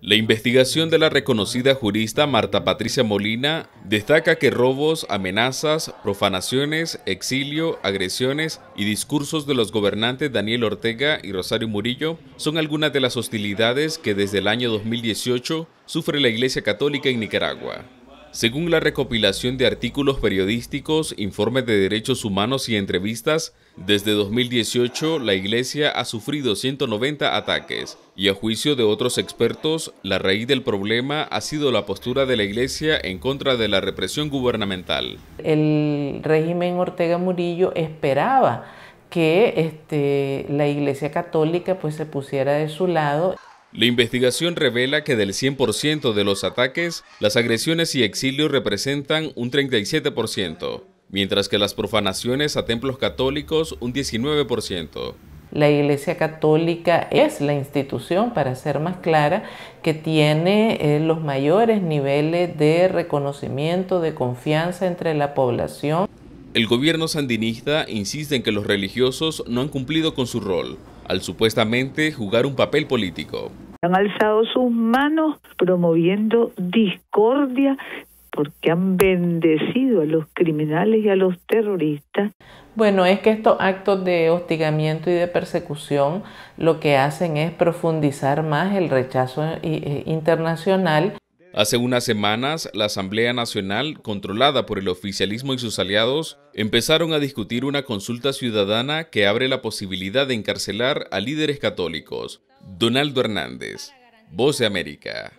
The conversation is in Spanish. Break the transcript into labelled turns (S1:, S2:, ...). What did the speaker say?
S1: La investigación de la reconocida jurista Marta Patricia Molina destaca que robos, amenazas, profanaciones, exilio, agresiones y discursos de los gobernantes Daniel Ortega y Rosario Murillo son algunas de las hostilidades que desde el año 2018 sufre la Iglesia Católica en Nicaragua. Según la recopilación de artículos periodísticos, informes de derechos humanos y entrevistas, desde 2018 la Iglesia ha sufrido 190 ataques y a juicio de otros expertos, la raíz del problema ha sido la postura de la Iglesia en contra de la represión gubernamental.
S2: El régimen Ortega Murillo esperaba que este, la Iglesia Católica pues, se pusiera de su lado.
S1: La investigación revela que del 100% de los ataques, las agresiones y exilio representan un 37%, mientras que las profanaciones a templos católicos un 19%.
S2: La Iglesia Católica es la institución, para ser más clara, que tiene eh, los mayores niveles de reconocimiento, de confianza entre la población
S1: el gobierno sandinista insiste en que los religiosos no han cumplido con su rol, al supuestamente jugar un papel político.
S2: Han alzado sus manos promoviendo discordia porque han bendecido a los criminales y a los terroristas. Bueno, es que estos actos de hostigamiento y de persecución lo que hacen es profundizar más el rechazo eh, eh, internacional.
S1: Hace unas semanas, la Asamblea Nacional, controlada por el oficialismo y sus aliados, empezaron a discutir una consulta ciudadana que abre la posibilidad de encarcelar a líderes católicos. Donaldo Hernández, Voz de América.